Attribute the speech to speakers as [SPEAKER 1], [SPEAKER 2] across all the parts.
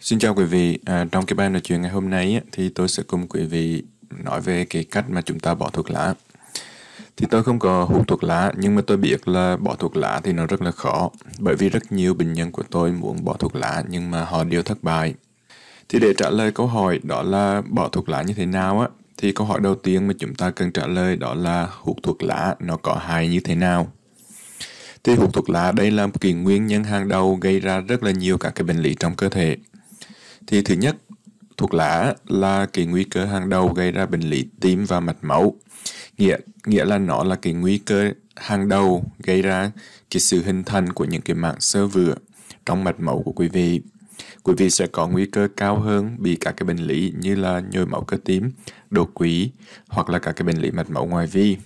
[SPEAKER 1] Xin chào quý vị, à, trong cái bài nói chuyện ngày hôm nay thì tôi sẽ cùng quý vị nói về cái cách mà chúng ta bỏ thuốc lá. Thì tôi không có hút thuốc lá nhưng mà tôi biết là bỏ thuốc lá thì nó rất là khó bởi vì rất nhiều bệnh nhân của tôi muốn bỏ thuốc lá nhưng mà họ đều thất bại. Thì để trả lời câu hỏi đó là bỏ thuốc lá như thế nào á thì câu hỏi đầu tiên mà chúng ta cần trả lời đó là hút thuốc lá nó có hại như thế nào? Thì hút thuốc lá đây là một cái nguyên nhân hàng đầu gây ra rất là nhiều các cái bệnh lý trong cơ thể thì thứ nhất, thuốc lá là cái nguy cơ hàng đầu gây ra bệnh lý tim và mạch máu. Nghĩa nghĩa là nó là cái nguy cơ hàng đầu gây ra cái sự hình thành của những cái mạng sơ vữa trong mạch máu của quý vị. Quý vị sẽ có nguy cơ cao hơn bị các cái bệnh lý như là nhồi máu cơ tim đột quỵ hoặc là các cái bệnh lý mạch máu ngoại vi.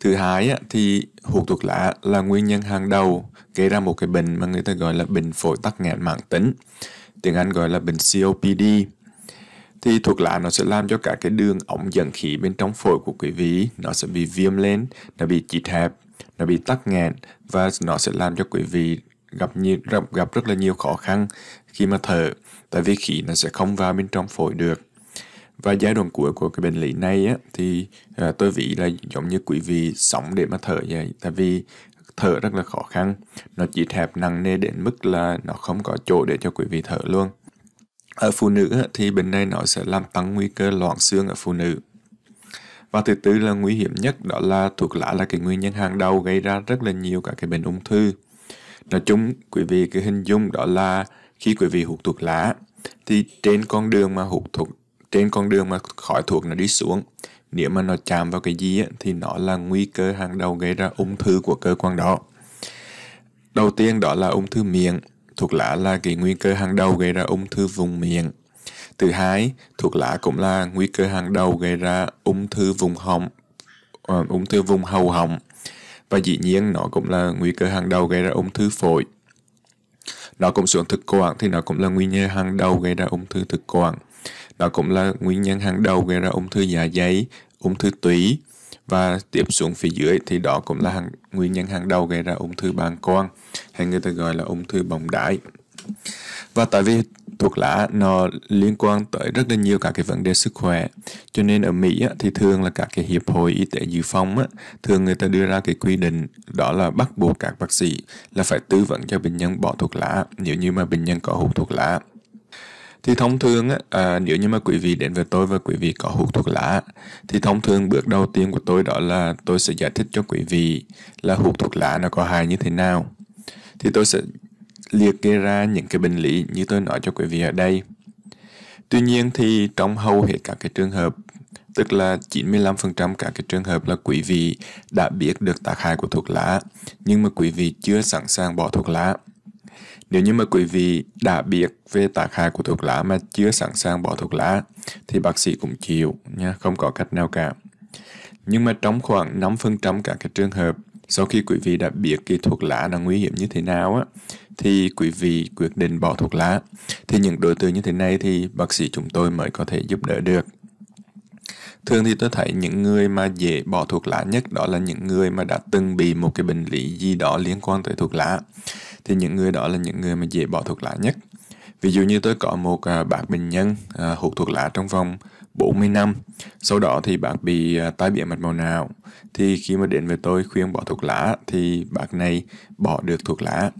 [SPEAKER 1] Thứ hai thì hút thuốc lá là nguyên nhân hàng đầu gây ra một cái bệnh mà người ta gọi là bệnh phổi tắc nghẽn mạng tính tiếng Anh gọi là bệnh COPD thì thuốc lá nó sẽ làm cho cả cái đường ống dẫn khí bên trong phổi của quý vị nó sẽ bị viêm lên, nó bị chít hẹp, nó bị tắc nghẽn và nó sẽ làm cho quý vị gặp nhiều, gặp rất là nhiều khó khăn khi mà thở tại vì khí nó sẽ không vào bên trong phổi được và giai đoạn cuối của cái bệnh lý này á, thì à, tôi ví là giống như quý vị sống để mà thở vậy tại vì thở rất là khó khăn nó chỉ hẹp nặng nề đến mức là nó không có chỗ để cho quý vị thở luôn ở phụ nữ thì bệnh này nó sẽ làm tăng nguy cơ loạn xương ở phụ nữ và thứ tư là nguy hiểm nhất đó là thuốc lá là cái nguyên nhân hàng đầu gây ra rất là nhiều các cái bệnh ung thư nói chung quý vị cứ hình dung đó là khi quý vị hút thuốc lá thì trên con đường mà hút thuốc trên con đường mà khỏi thuốc nó đi xuống nếu mà nó chạm vào cái gì á, thì nó là nguy cơ hàng đầu gây ra ung thư của cơ quan đó đầu tiên đó là ung thư miệng thuộc lá là cái nguy cơ hàng đầu gây ra ung thư vùng miệng thứ hai thuộc lá cũng là nguy cơ hàng đầu gây ra ung thư vùng họng uh, ung thư vùng hầu họng và dĩ nhiên nó cũng là nguy cơ hàng đầu gây ra ung thư phổi nó cũng xuống thực quản thì nó cũng là nguyên nhân hàng đầu gây ra ung thư thực quản đó cũng là nguyên nhân hàng đầu gây ra ung thư dạ dày, ung thư tủy và tiếp xuống phía dưới thì đó cũng là hàng, nguyên nhân hàng đầu gây ra ung thư bàng quang hay người ta gọi là ung thư bồng đại Và tại vì thuốc lá nó liên quan tới rất là nhiều các cái vấn đề sức khỏe cho nên ở Mỹ á, thì thường là các cái hiệp hội y tế dự phòng á, thường người ta đưa ra cái quy định đó là bắt buộc các bác sĩ là phải tư vấn cho bệnh nhân bỏ thuốc lá nếu như mà bệnh nhân có hút thuốc lá thì thông thường á, à, nếu như mà quý vị đến với tôi và quý vị có hút thuốc lá thì thông thường bước đầu tiên của tôi đó là tôi sẽ giải thích cho quý vị là hút thuốc lá nó có hại như thế nào thì tôi sẽ liệt kê ra những cái bệnh lý như tôi nói cho quý vị ở đây tuy nhiên thì trong hầu hết các cái trường hợp tức là 95% các cái trường hợp là quý vị đã biết được tác hại của thuốc lá nhưng mà quý vị chưa sẵn sàng bỏ thuốc lá nếu như mà quý vị đã biết về tác hại của thuốc lá mà chưa sẵn sàng bỏ thuốc lá thì bác sĩ cũng chịu nha, không có cách nào cả. Nhưng mà trong khoảng 5% các cái trường hợp sau khi quý vị đã biết cái thuốc lá là nguy hiểm như thế nào á thì quý vị quyết định bỏ thuốc lá. Thì những đối tượng như thế này thì bác sĩ chúng tôi mới có thể giúp đỡ được. Thường thì tôi thấy những người mà dễ bỏ thuốc lá nhất đó là những người mà đã từng bị một cái bệnh lý gì đó liên quan tới thuốc lá thì những người đó là những người mà dễ bỏ thuốc lá nhất ví dụ như tôi có một à, bạn bệnh nhân à, hút thuốc lá trong vòng 40 năm sau đó thì bạn bị à, tai biến mạch màu nào thì khi mà đến với tôi khuyên bỏ thuốc lá thì bạn này bỏ được thuốc lá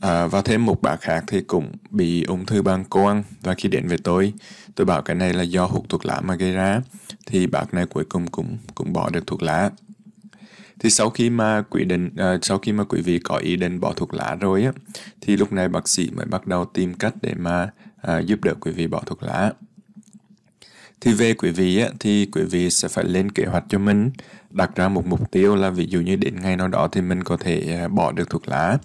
[SPEAKER 1] À, và thêm một bạn khác thì cũng bị ung thư ban quang và khi đến với tôi tôi bảo cái này là do hút thuốc lá mà gây ra thì bạn này cuối cùng cũng cũng bỏ được thuốc lá thì sau khi mà quý định uh, sau khi mà quý vị có ý định bỏ thuốc lá rồi á thì lúc này bác sĩ mới bắt đầu tìm cách để mà uh, giúp đỡ quý vị bỏ thuốc lá thì về quý vị á, thì quý vị sẽ phải lên kế hoạch cho mình đặt ra một mục tiêu là ví dụ như đến ngày nào đó thì mình có thể à, bỏ được thuốc lá à,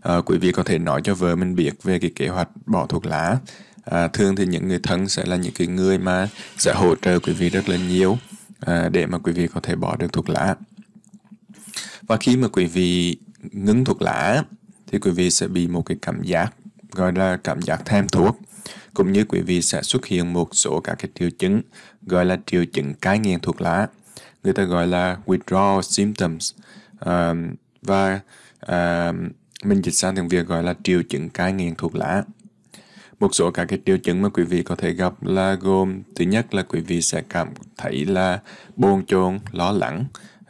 [SPEAKER 1] ờ, quý vị có thể nói cho vợ mình biết về cái kế hoạch bỏ thuốc lá à, thường thì những người thân sẽ là những cái người mà sẽ hỗ trợ quý vị rất là nhiều à, để mà quý vị có thể bỏ được thuốc lá và khi mà quý vị ngưng thuốc lá thì quý vị sẽ bị một cái cảm giác gọi là cảm giác thèm thuốc cũng như quý vị sẽ xuất hiện một số các cái triệu chứng gọi là triệu chứng cai nghiện thuốc lá người ta gọi là withdrawal symptoms um, và um, mình dịch sang tiếng Việt gọi là triệu chứng cai nghiện thuốc lá một số các cái triệu chứng mà quý vị có thể gặp là gồm thứ nhất là quý vị sẽ cảm thấy là bồn chồn lo lắng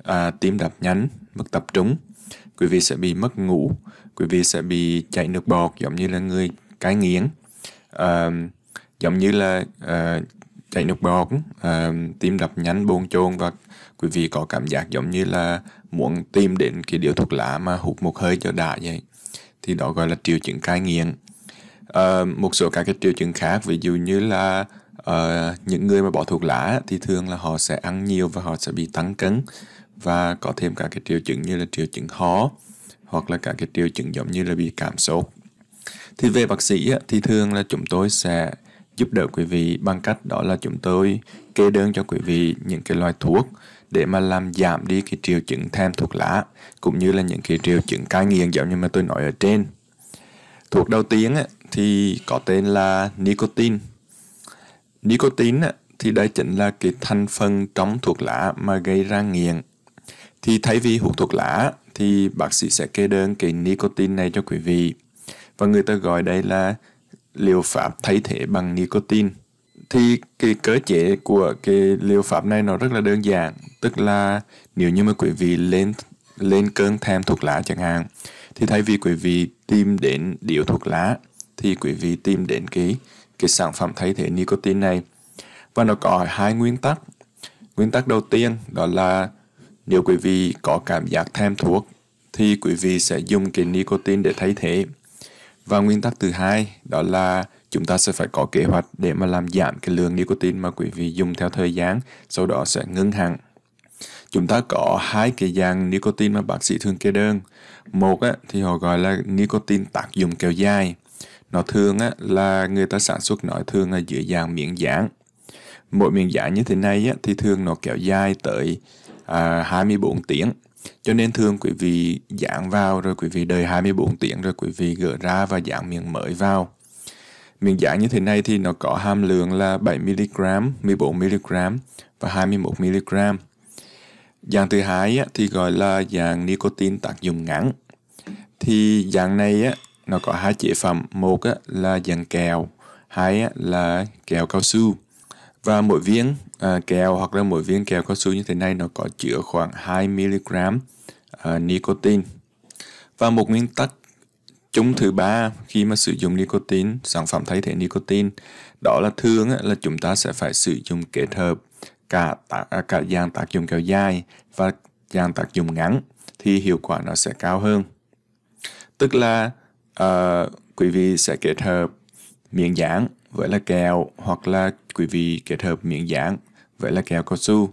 [SPEAKER 1] à, tim đập nhanh mất tập trung, quý vị sẽ bị mất ngủ, quý vị sẽ bị chạy nước bọt giống như là người cai nghiện, uh, giống như là uh, chảy nước bọt, uh, tim đập nhanh bồn chồn và quý vị có cảm giác giống như là muốn tìm đến cái điều thuốc lá mà hút một hơi cho đã vậy. Thì đó gọi là triệu chứng cai nghiện. Uh, một số các cái triệu chứng khác ví dụ như là uh, những người mà bỏ thuốc lá thì thường là họ sẽ ăn nhiều và họ sẽ bị tăng cân và có thêm các cái triệu chứng như là triệu chứng ho hoặc là các cái triệu chứng giống như là bị cảm sốt. Thì về bác sĩ thì thường là chúng tôi sẽ giúp đỡ quý vị bằng cách đó là chúng tôi kê đơn cho quý vị những cái loại thuốc để mà làm giảm đi cái triệu chứng thèm thuốc lá cũng như là những cái triệu chứng cai nghiện giống như mà tôi nói ở trên. Thuốc đầu tiên thì có tên là nicotine. Nicotine thì đây chính là cái thành phần trong thuốc lá mà gây ra nghiện thì thay vì hút thuốc lá thì bác sĩ sẽ kê đơn cái nicotine này cho quý vị. Và người ta gọi đây là liệu pháp thay thế bằng nicotine. Thì cái cơ chế của cái liệu pháp này nó rất là đơn giản, tức là nếu như mà quý vị lên lên cơn thèm thuốc lá chẳng hạn thì thay vì quý vị tìm đến điếu thuốc lá thì quý vị tìm đến cái cái sản phẩm thay thế nicotine này và nó có hai nguyên tắc nguyên tắc đầu tiên đó là nếu quý vị có cảm giác thèm thuốc, thì quý vị sẽ dùng cái nicotine để thay thế. Và nguyên tắc thứ hai đó là chúng ta sẽ phải có kế hoạch để mà làm giảm cái lượng nicotine mà quý vị dùng theo thời gian, sau đó sẽ ngưng hẳn. Chúng ta có hai cái dạng nicotine mà bác sĩ thường kê đơn. Một á, thì họ gọi là nicotine tác dụng kéo dài. Nó thường á, là người ta sản xuất nói thường là dưới dạng miệng dạng Mỗi miệng dạng như thế này á, thì thường nó kéo dài tới à, 24 tiếng cho nên thường quý vị dán vào rồi quý vị đợi 24 tiếng rồi quý vị gỡ ra và dán miệng mới vào miếng dán như thế này thì nó có hàm lượng là 7mg, 14mg và 21mg dạng thứ hai thì gọi là dạng nicotine tác dụng ngắn thì dạng này á, nó có hai chế phẩm một á, là dạng kẹo hai á, là kẹo cao su và mỗi viên à, kẹo hoặc là mỗi viên kẹo cao su như thế này nó có chứa khoảng 2mg à, nicotine. Và một nguyên tắc chúng thứ ba khi mà sử dụng nicotine, sản phẩm thay thế nicotine, đó là thường là chúng ta sẽ phải sử dụng kết hợp cả à, cả dạng tác dụng kéo dài và dạng tác dụng ngắn thì hiệu quả nó sẽ cao hơn. Tức là uh, quý vị sẽ kết hợp miệng giảng vậy là kẹo hoặc là quý vị kết hợp miếng dán vậy là kẹo cao su.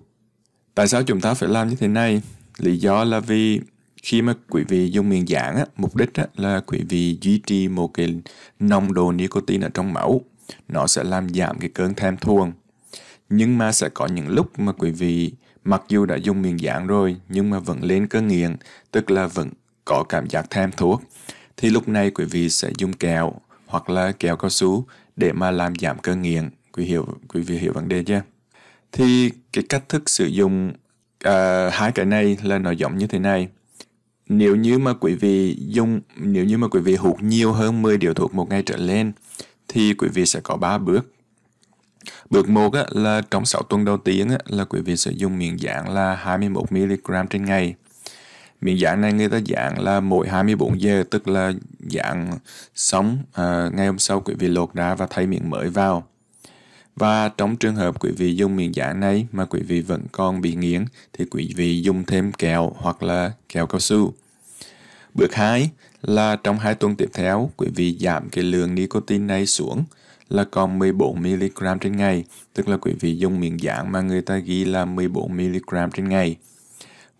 [SPEAKER 1] Tại sao chúng ta phải làm như thế này? Lý do là vì khi mà quý vị dùng miếng dán á, mục đích á, là quý vị duy trì một cái nồng độ nicotine ở trong máu. Nó sẽ làm giảm cái cơn thèm thuồng. Nhưng mà sẽ có những lúc mà quý vị mặc dù đã dùng miếng dán rồi nhưng mà vẫn lên cơn nghiện, tức là vẫn có cảm giác thèm thuốc. Thì lúc này quý vị sẽ dùng kẹo hoặc là kẹo cao su để mà làm giảm cơn nghiện quý hiểu quý vị hiểu vấn đề chưa thì cái cách thức sử dụng uh, hai cái này là nó giống như thế này nếu như mà quý vị dùng nếu như mà quý vị hút nhiều hơn 10 điều thuốc một ngày trở lên thì quý vị sẽ có 3 bước Bước một á, là trong 6 tuần đầu tiên á, là quý vị sử dụng miệng dạng là 21mg trên ngày. Miền dạng này người ta dạng là mỗi 24 giờ tức là dạng sống à, ngay hôm sau quý vị lột ra và thay miệng mới vào. Và trong trường hợp quý vị dùng miếng giả này mà quý vị vẫn còn bị nghiến thì quý vị dùng thêm kẹo hoặc là kẹo cao su. Bước 2 là trong 2 tuần tiếp theo quý vị giảm cái lượng nicotine này xuống là còn 14mg trên ngày, tức là quý vị dùng miếng dạng mà người ta ghi là 14mg trên ngày.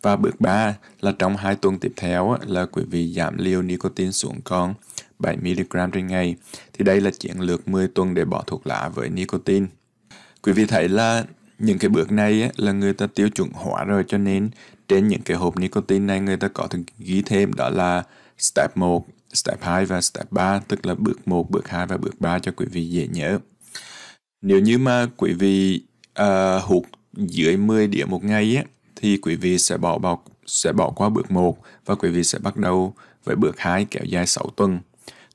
[SPEAKER 1] Và bước 3 là trong 2 tuần tiếp theo là quý vị giảm liều nicotine xuống còn 7mg trên ngày. Thì đây là chiến lược 10 tuần để bỏ thuốc lá với nicotine. Quý vị thấy là những cái bước này là người ta tiêu chuẩn hóa rồi cho nên trên những cái hộp nicotine này người ta có thể ghi thêm đó là step 1, step 2 và step 3 tức là bước 1, bước 2 và bước 3 cho quý vị dễ nhớ. Nếu như mà quý vị uh, hút dưới 10 đĩa một ngày ấy, thì quý vị sẽ bỏ bỏ sẽ bỏ qua bước 1 và quý vị sẽ bắt đầu với bước 2 kéo dài 6 tuần.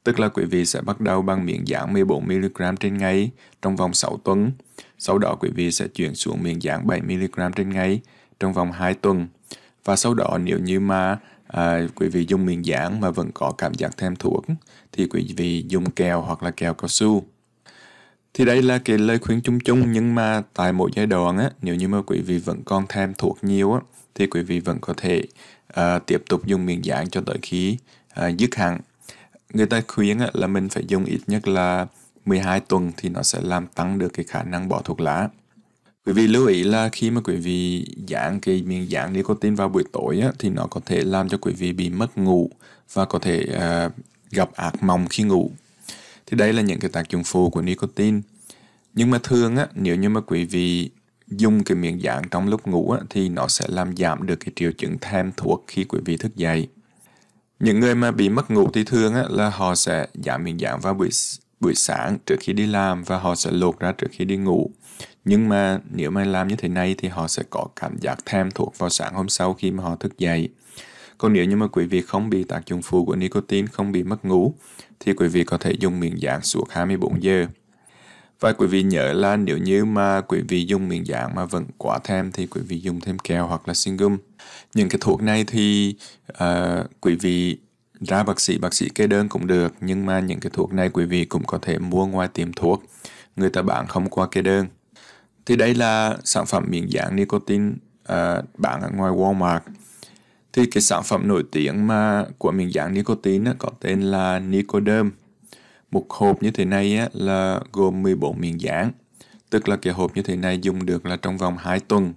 [SPEAKER 1] Tức là quý vị sẽ bắt đầu bằng miếng giảm 14mg trên ngày trong vòng 6 tuần. Sau đó quý vị sẽ chuyển xuống miếng giảm 7mg trên ngày trong vòng 2 tuần. Và sau đó nếu như mà à, quý vị dùng miếng giảm mà vẫn có cảm giác thèm thuốc thì quý vị dùng kèo hoặc là kèo cao su. Thì đây là cái lời khuyên chung chung nhưng mà tại mỗi giai đoạn á, nếu như mà quý vị vẫn còn thèm thuộc nhiều á, thì quý vị vẫn có thể uh, tiếp tục dùng miễn giảm cho tới khi uh, dứt hẳn. Người ta khuyên á, là mình phải dùng ít nhất là 12 tuần thì nó sẽ làm tăng được cái khả năng bỏ thuốc lá. Quý vị lưu ý là khi mà quý vị giãn cái miệng giãn nicotine vào buổi tối á, thì nó có thể làm cho quý vị bị mất ngủ và có thể uh, gặp ác mộng khi ngủ thì đây là những cái tác dụng phụ của nicotine nhưng mà thường á nếu như mà quý vị dùng cái miệng dạng trong lúc ngủ á, thì nó sẽ làm giảm được cái triệu chứng thèm thuốc khi quý vị thức dậy những người mà bị mất ngủ thì thường á, là họ sẽ giảm miệng dạng vào buổi buổi sáng trước khi đi làm và họ sẽ lột ra trước khi đi ngủ. Nhưng mà nếu mà làm như thế này thì họ sẽ có cảm giác thèm thuốc vào sáng hôm sau khi mà họ thức dậy. Còn nếu như mà quý vị không bị tác dụng phụ của nicotine, không bị mất ngủ, thì quý vị có thể dùng miếng dạng suốt 24 giờ. Và quý vị nhớ là nếu như mà quý vị dùng miếng dạng mà vẫn quá thèm thì quý vị dùng thêm kẹo hoặc là xuyên gum. Những cái thuốc này thì uh, quý vị ra bác sĩ, bác sĩ kê đơn cũng được. Nhưng mà những cái thuốc này quý vị cũng có thể mua ngoài tiệm thuốc. Người ta bán không qua kê đơn. Thì đây là sản phẩm miếng dạng nicotine uh, bán ở ngoài Walmart thì cái sản phẩm nổi tiếng mà của miếng dán nicotine á, có tên là Nicoderm. Một hộp như thế này á, là gồm 14 miếng dán, tức là cái hộp như thế này dùng được là trong vòng 2 tuần.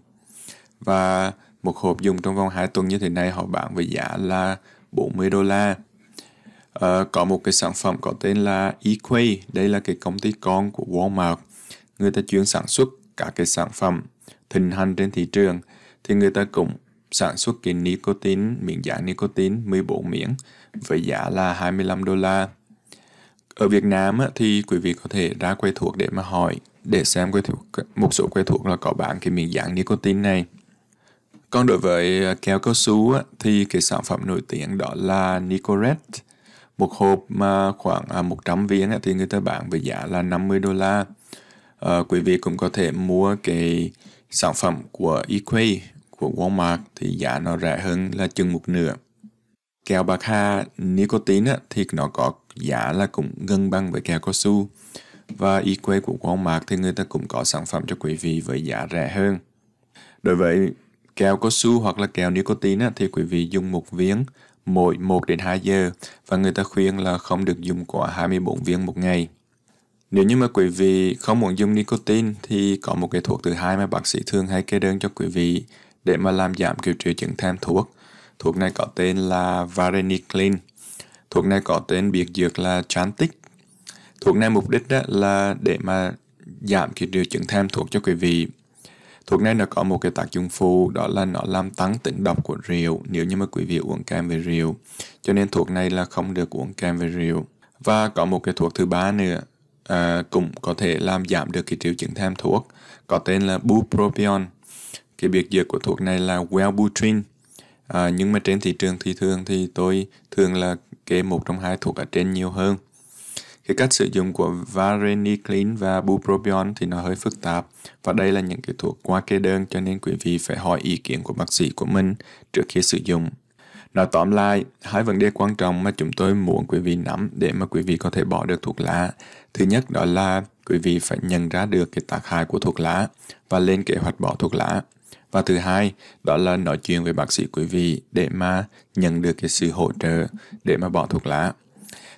[SPEAKER 1] Và một hộp dùng trong vòng 2 tuần như thế này họ bán với giá là 40 đô la. À, có một cái sản phẩm có tên là Equay, đây là cái công ty con của Walmart. Người ta chuyên sản xuất cả cái sản phẩm thịnh hành trên thị trường thì người ta cũng sản xuất cái nicotine, miễn giá nicotine 14 miếng với giá là 25 đô la. Ở Việt Nam thì quý vị có thể ra quay thuốc để mà hỏi để xem quay thuốc một số quay thuốc là có bán cái miếng dạng nicotine này. Còn đối với à, kéo cao su thì cái sản phẩm nổi tiếng đó là Nicoret. Một hộp mà khoảng 100 à, viên thì người ta bán với giá là 50 đô la. À, quý vị cũng có thể mua cái sản phẩm của Equay của Walmart thì giá nó rẻ hơn là chừng một nửa. Kẹo bạc hà nicotine á, thì nó có giá là cũng gần bằng với kẹo cao su. Và y quê của Walmart thì người ta cũng có sản phẩm cho quý vị với giá rẻ hơn. Đối với kẹo cao su hoặc là kẹo nicotine á, thì quý vị dùng một viên mỗi 1 đến 2 giờ và người ta khuyên là không được dùng quá 24 viên một ngày. Nếu như mà quý vị không muốn dùng nicotine thì có một cái thuốc thứ hai mà bác sĩ thường hay kê đơn cho quý vị để mà làm giảm kiểu triệu chứng thèm thuốc. Thuốc này có tên là Varenicline. Thuốc này có tên biệt dược là Chantic. Thuốc này mục đích đó là để mà giảm cái triệu chứng thèm thuốc cho quý vị. Thuốc này nó có một cái tác dụng phụ đó là nó làm tăng tính độc của rượu nếu như mà quý vị uống kèm với rượu. Cho nên thuốc này là không được uống kèm với rượu. Và có một cái thuốc thứ ba nữa à, cũng có thể làm giảm được cái triệu chứng thèm thuốc có tên là bupropion cái biệt dược của thuốc này là Wellbutrin à, nhưng mà trên thị trường thì thường thì tôi thường là kê một trong hai thuốc ở trên nhiều hơn cái cách sử dụng của varenicline và bupropion thì nó hơi phức tạp và đây là những cái thuốc quá kê đơn cho nên quý vị phải hỏi ý kiến của bác sĩ của mình trước khi sử dụng. Nói tóm lại, hai vấn đề quan trọng mà chúng tôi muốn quý vị nắm để mà quý vị có thể bỏ được thuốc lá. Thứ nhất đó là quý vị phải nhận ra được cái tác hại của thuốc lá và lên kế hoạch bỏ thuốc lá. Và thứ hai, đó là nói chuyện với bác sĩ quý vị để mà nhận được cái sự hỗ trợ để mà bỏ thuốc lá.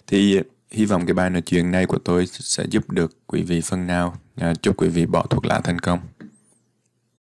[SPEAKER 1] Thì hy vọng cái bài nói chuyện này của tôi sẽ giúp được quý vị phần nào. À, chúc quý vị bỏ thuốc lá thành công.